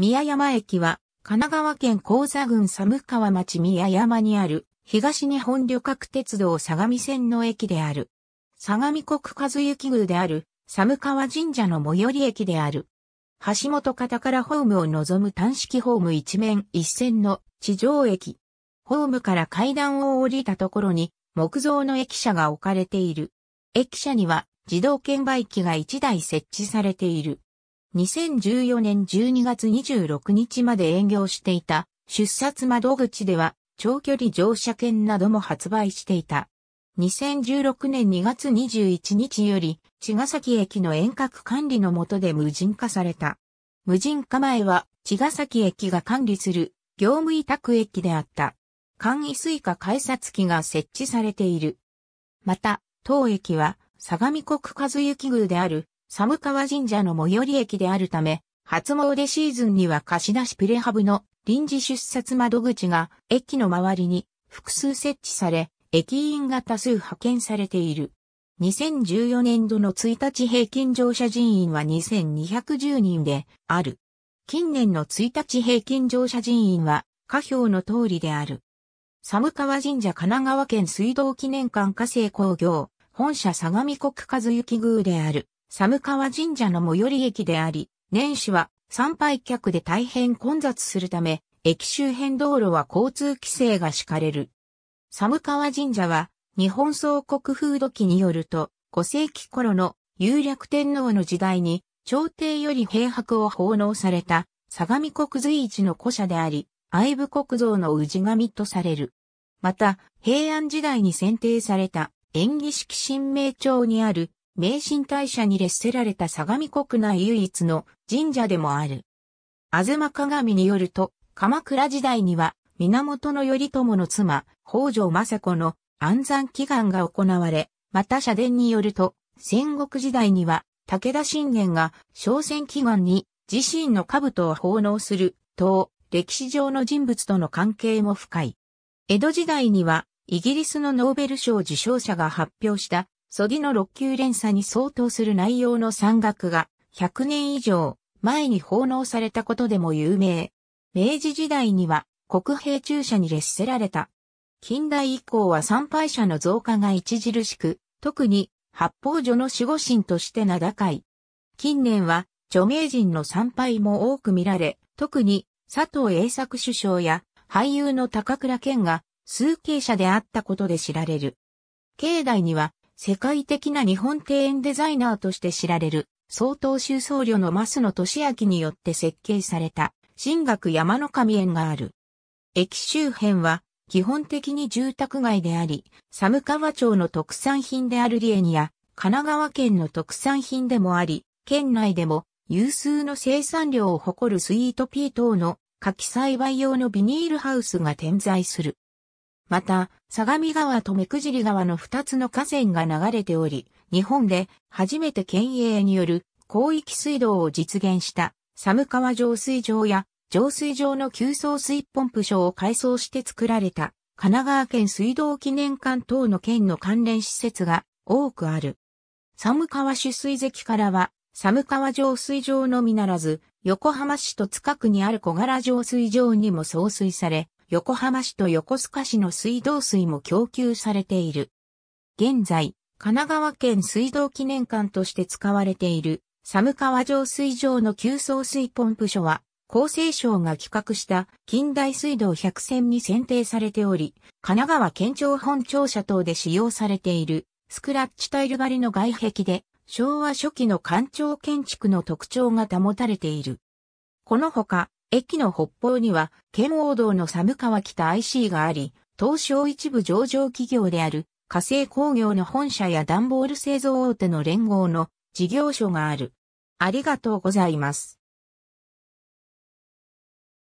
宮山駅は、神奈川県高座郡寒川町宮山にある、東日本旅客鉄道相模線の駅である。相模国和幸宮である、寒川神社の最寄り駅である。橋本方からホームを望む単式ホーム一面一線の地上駅。ホームから階段を降りたところに、木造の駅舎が置かれている。駅舎には、自動券売機が1台設置されている。2014年12月26日まで営業していた出札窓口では長距離乗車券なども発売していた。2016年2月21日より茅ヶ崎駅の遠隔管理の下で無人化された。無人化前は茅ヶ崎駅が管理する業務委託駅であった。簡易スイカ改札機が設置されている。また、当駅は相模国和幸宮である寒川神社の最寄り駅であるため、初詣シーズンには貸し出しプレハブの臨時出札窓口が駅の周りに複数設置され、駅員が多数派遣されている。2014年度の1日平均乗車人員は2210人である。近年の1日平均乗車人員は下表の通りである。寒川神社神奈川県水道記念館火星工業、本社相模国和幸宮である。寒川神社の最寄り駅であり、年始は参拝客で大変混雑するため、駅周辺道路は交通規制が敷かれる。寒川神社は、日本総国風土記によると、5世紀頃の有略天皇の時代に、朝廷より平白を奉納された、相模国随一の古社であり、愛部国像の氏神とされる。また、平安時代に選定された、縁起式神明町にある名神大社に列せられた相模国内唯一の神社でもある。あずま鏡によると、鎌倉時代には、源頼朝の妻、北条政子の安産祈願が行われ、また社殿によると、戦国時代には、武田信玄が商船祈願に自身の兜を奉納する、等、歴史上の人物との関係も深い。江戸時代には、イギリスのノーベル賞受賞者が発表したソギの6級連鎖に相当する内容の山岳が100年以上前に奉納されたことでも有名。明治時代には国兵中車に列せられた。近代以降は参拝者の増加が著しく、特に八方所の守護神として名高い。近年は著名人の参拝も多く見られ、特に佐藤栄作首相や俳優の高倉健が数形者であったことで知られる。境内には世界的な日本庭園デザイナーとして知られる、総統州僧侶の増野俊明によって設計された、新学山の神園がある。駅周辺は、基本的に住宅街であり、寒川町の特産品であるリエニア、神奈川県の特産品でもあり、県内でも有数の生産量を誇るスイートピー等の柿栽培用のビニールハウスが点在する。また、相模川と目くじり川の二つの河川が流れており、日本で初めて県営による広域水道を実現した寒川上水場や上水場の急送水ポンプ所を改装して作られた神奈川県水道記念館等の県の関連施設が多くある。寒川取水堰からは寒川上水場のみならず横浜市と近くにある小柄上水場にも送水され、横浜市と横須賀市の水道水も供給されている。現在、神奈川県水道記念館として使われている、寒川上水場の急送水ポンプ所は、厚生省が企画した近代水道100選に選定されており、神奈川県庁本庁舎等で使用されている、スクラッチタイル張りの外壁で、昭和初期の官庁建築の特徴が保たれている。このほか、駅の北方には、県王道の寒川北 IC があり、東証一部上場企業である、火星工業の本社や段ボール製造大手の連合の事業所がある。ありがとうございます。